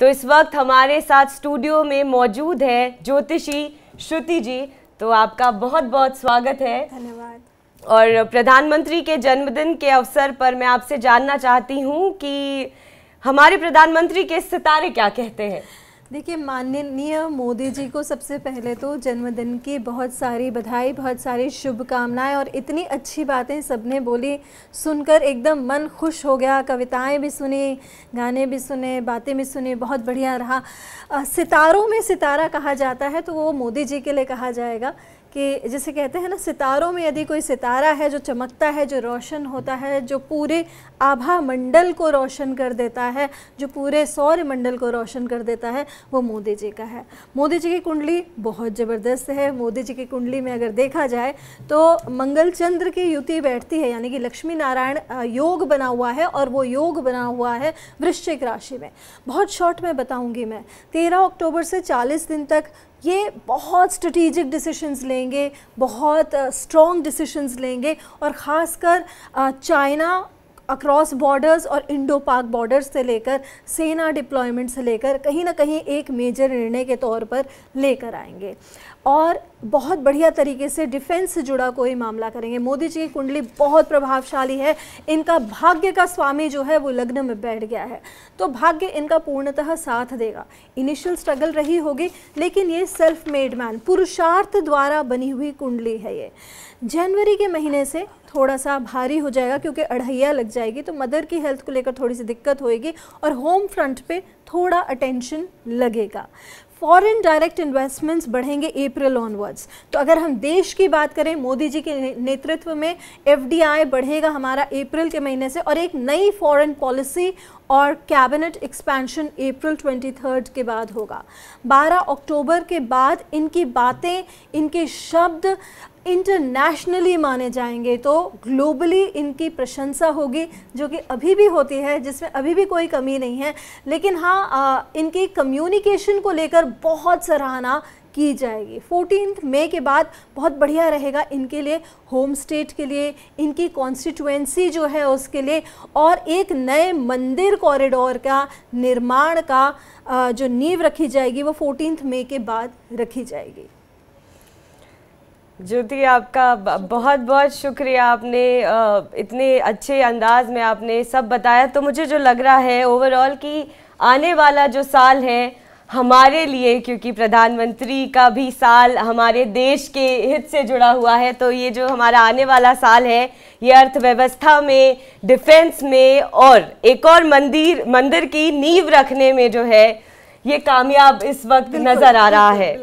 तो इस वक्त हमारे साथ स्टूडियो में मौजूद है ज्योतिषी श्रुति जी तो आपका बहुत बहुत स्वागत है धन्यवाद और प्रधानमंत्री के जन्मदिन के अवसर पर मैं आपसे जानना चाहती हूँ कि हमारे प्रधानमंत्री के सितारे क्या कहते हैं देखिए माननीय मोदी जी को सबसे पहले तो जन्मदिन की बहुत सारी बधाई बहुत सारी शुभकामनाएं और इतनी अच्छी बातें सबने बोली सुनकर एकदम मन खुश हो गया कविताएं भी सुनी गाने भी सुने बातें भी सुनी बहुत बढ़िया रहा आ, सितारों में सितारा कहा जाता है तो वो मोदी जी के लिए कहा जाएगा कि जैसे कहते हैं ना सितारों में यदि कोई सितारा है जो चमकता है जो रोशन होता है जो पूरे आभा मंडल को रोशन कर देता है जो पूरे सौर्य मंडल को रोशन कर देता है वो मोदी जी का है मोदी जी की कुंडली बहुत ज़बरदस्त है मोदी जी की कुंडली में अगर देखा जाए तो मंगल चंद्र की युति बैठती है यानी कि लक्ष्मी नारायण योग बना हुआ है और वो योग बना हुआ है वृश्चिक राशि में बहुत शॉर्ट में बताऊँगी मैं तेरह अक्टूबर से चालीस दिन तक ये बहुत स्ट्रेटिजिक डिसीशंस लेंगे बहुत स्ट्रॉन्ग डिसीशंस लेंगे और ख़ासकर चाइना अक्रॉस बॉर्डर्स और इंडो पाक बॉर्डर्स से लेकर सेना डिप्लॉयमेंट से लेकर कहीं ना कहीं एक मेजर निर्णय के तौर पर लेकर आएंगे और बहुत बढ़िया तरीके से डिफेंस से जुड़ा कोई मामला करेंगे मोदी जी की कुंडली बहुत प्रभावशाली है इनका भाग्य का स्वामी जो है वो लग्न में बैठ गया है तो भाग्य इनका पूर्णतः साथ देगा इनिशियल स्ट्रगल रही होगी लेकिन ये सेल्फ मेड मैन पुरुषार्थ द्वारा बनी हुई कुंडली है ये जनवरी के महीने से थोड़ा सा भारी हो जाएगा क्योंकि अढ़ैया लग जाएगी तो मदर की हेल्थ को लेकर थोड़ी सी दिक्कत होएगी और होम फ्रंट पे थोड़ा अटेंशन लगेगा फॉरेन डायरेक्ट इन्वेस्टमेंट्स बढ़ेंगे अप्रैल ऑनवर्ड्स तो अगर हम देश की बात करें मोदी जी के नेतृत्व में एफडीआई बढ़ेगा हमारा अप्रैल के महीने से और एक नई फॉरेन पॉलिसी और कैबिनेट एक्सपेंशन अप्रैल 23 के बाद होगा 12 अक्टूबर के बाद इनकी बातें इनके शब्द इंटरनेशनली माने जाएंगे तो ग्लोबली इनकी प्रशंसा होगी जो कि अभी भी होती है जिसमें अभी भी कोई कमी नहीं है लेकिन हाँ इनकी कम्युनिकेशन को लेकर बहुत सराहना की जाएगी फोर्टीन मई के बाद बहुत बढ़िया रहेगा इनके लिए होम स्टेट के लिए इनकी कॉन्स्टिट्यूएंसी जो है उसके लिए और एक नए मंदिर कॉरिडोर का निर्माण का जो नींव रखी जाएगी वो फोर्टीन मई के बाद रखी जाएगी ज्योति आपका बहुत बहुत शुक्रिया आपने इतने अच्छे अंदाज में आपने सब बताया तो मुझे जो लग रहा है ओवरऑल कि आने वाला जो साल है हमारे लिए क्योंकि प्रधानमंत्री का भी साल हमारे देश के हित से जुड़ा हुआ है तो ये जो हमारा आने वाला साल है ये अर्थव्यवस्था में डिफेंस में और एक और मंदिर मंदिर की नींव रखने में जो है ये कामयाब इस वक्त नज़र आ रहा है